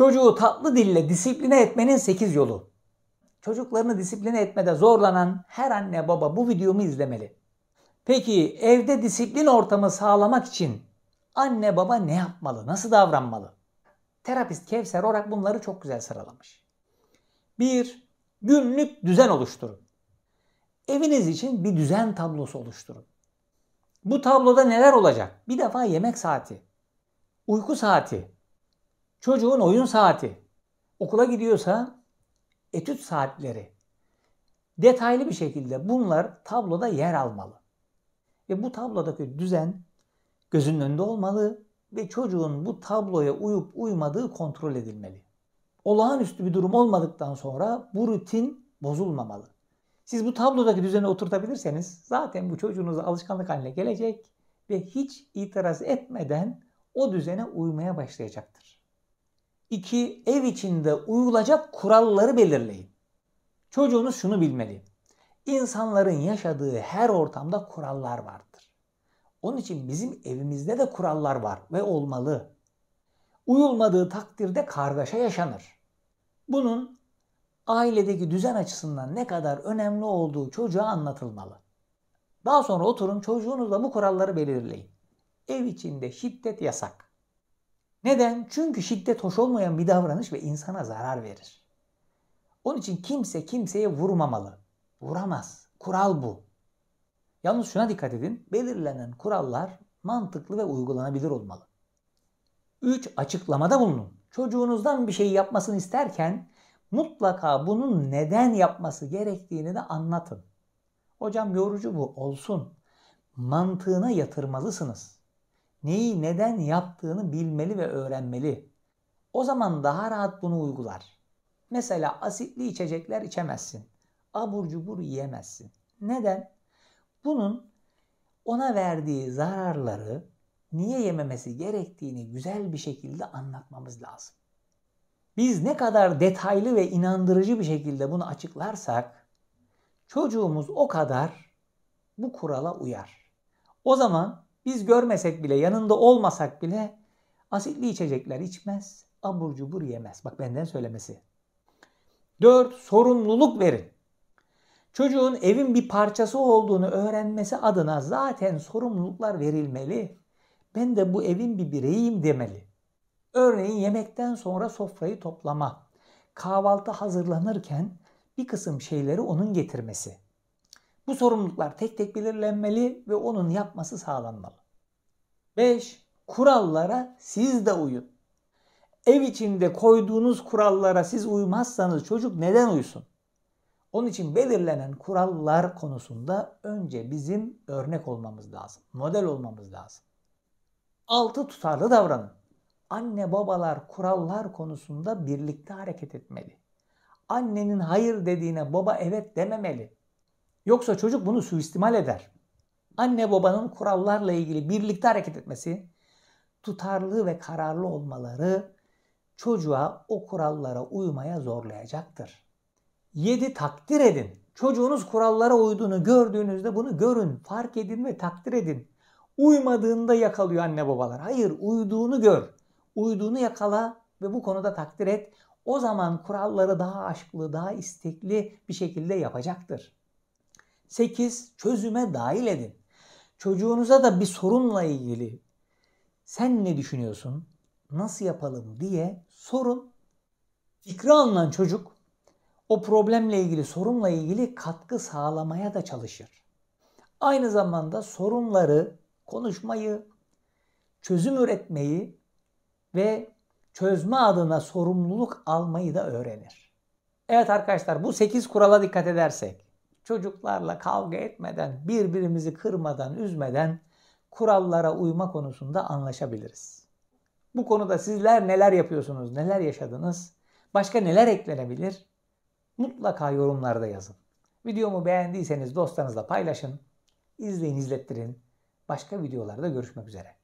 Çocuğu tatlı dille disipline etmenin 8 yolu. Çocuklarını disipline etmede zorlanan her anne baba bu videomu izlemeli. Peki evde disiplin ortamı sağlamak için anne baba ne yapmalı, nasıl davranmalı? Terapist Kevser Orak bunları çok güzel sıralamış. 1. Günlük düzen oluşturun. Eviniz için bir düzen tablosu oluşturun. Bu tabloda neler olacak? Bir defa yemek saati, uyku saati, Çocuğun oyun saati, okula gidiyorsa etüt saatleri. Detaylı bir şekilde bunlar tabloda yer almalı. Ve bu tablodaki düzen gözünün önünde olmalı ve çocuğun bu tabloya uyup uymadığı kontrol edilmeli. Olağanüstü bir durum olmadıktan sonra bu rutin bozulmamalı. Siz bu tablodaki düzeni oturtabilirseniz zaten bu çocuğunuz alışkanlık haline gelecek ve hiç itiraz etmeden o düzene uymaya başlayacaktır. 2. Ev içinde uyulacak kuralları belirleyin. Çocuğunuz şunu bilmeli. İnsanların yaşadığı her ortamda kurallar vardır. Onun için bizim evimizde de kurallar var ve olmalı. Uyulmadığı takdirde kargaşa yaşanır. Bunun ailedeki düzen açısından ne kadar önemli olduğu çocuğa anlatılmalı. Daha sonra oturun çocuğunuzla bu kuralları belirleyin. Ev içinde şiddet yasak. Neden? Çünkü şiddet hoş olmayan bir davranış ve insana zarar verir. Onun için kimse kimseye vurmamalı. Vuramaz. Kural bu. Yalnız şuna dikkat edin. Belirlenen kurallar mantıklı ve uygulanabilir olmalı. 3. Açıklamada bulunun. Çocuğunuzdan bir şey yapmasını isterken mutlaka bunun neden yapması gerektiğini de anlatın. Hocam yorucu bu olsun. Mantığına yatırmalısınız neyi neden yaptığını bilmeli ve öğrenmeli. O zaman daha rahat bunu uygular. Mesela asitli içecekler içemezsin. Abur cubur yiyemezsin. Neden? Bunun ona verdiği zararları niye yememesi gerektiğini güzel bir şekilde anlatmamız lazım. Biz ne kadar detaylı ve inandırıcı bir şekilde bunu açıklarsak çocuğumuz o kadar bu kurala uyar. O zaman biz görmesek bile, yanında olmasak bile asitli içecekler içmez, abur cubur yemez. Bak benden söylemesi. Dört, sorumluluk verin. Çocuğun evin bir parçası olduğunu öğrenmesi adına zaten sorumluluklar verilmeli. Ben de bu evin bir bireyim demeli. Örneğin yemekten sonra sofrayı toplama, kahvaltı hazırlanırken bir kısım şeyleri onun getirmesi. Bu sorumluluklar tek tek belirlenmeli ve onun yapması sağlanmalı. 5. Kurallara siz de uyun. Ev içinde koyduğunuz kurallara siz uymazsanız çocuk neden uysun? Onun için belirlenen kurallar konusunda önce bizim örnek olmamız lazım. Model olmamız lazım. Altı tutarlı davranın. Anne babalar kurallar konusunda birlikte hareket etmeli. Annenin hayır dediğine baba evet dememeli. Yoksa çocuk bunu suistimal eder. Anne babanın kurallarla ilgili birlikte hareket etmesi, tutarlı ve kararlı olmaları çocuğa o kurallara uymaya zorlayacaktır. 7. Takdir edin. Çocuğunuz kurallara uyduğunu gördüğünüzde bunu görün, fark edin ve takdir edin. Uymadığında yakalıyor anne babalar. Hayır, uyduğunu gör. Uyduğunu yakala ve bu konuda takdir et. O zaman kuralları daha aşklı, daha istekli bir şekilde yapacaktır. 8. Çözüme dahil edin. Çocuğunuza da bir sorunla ilgili sen ne düşünüyorsun? Nasıl yapalım diye sorun. Fikri alınan çocuk o problemle ilgili, sorunla ilgili katkı sağlamaya da çalışır. Aynı zamanda sorunları konuşmayı, çözüm üretmeyi ve çözme adına sorumluluk almayı da öğrenir. Evet arkadaşlar bu 8 kurala dikkat edersek çocuklarla kavga etmeden, birbirimizi kırmadan, üzmeden kurallara uyma konusunda anlaşabiliriz. Bu konuda sizler neler yapıyorsunuz, neler yaşadınız, başka neler eklenebilir? Mutlaka yorumlarda yazın. Videomu beğendiyseniz dostlarınızla paylaşın, izleyin, izlettirin. Başka videolarda görüşmek üzere.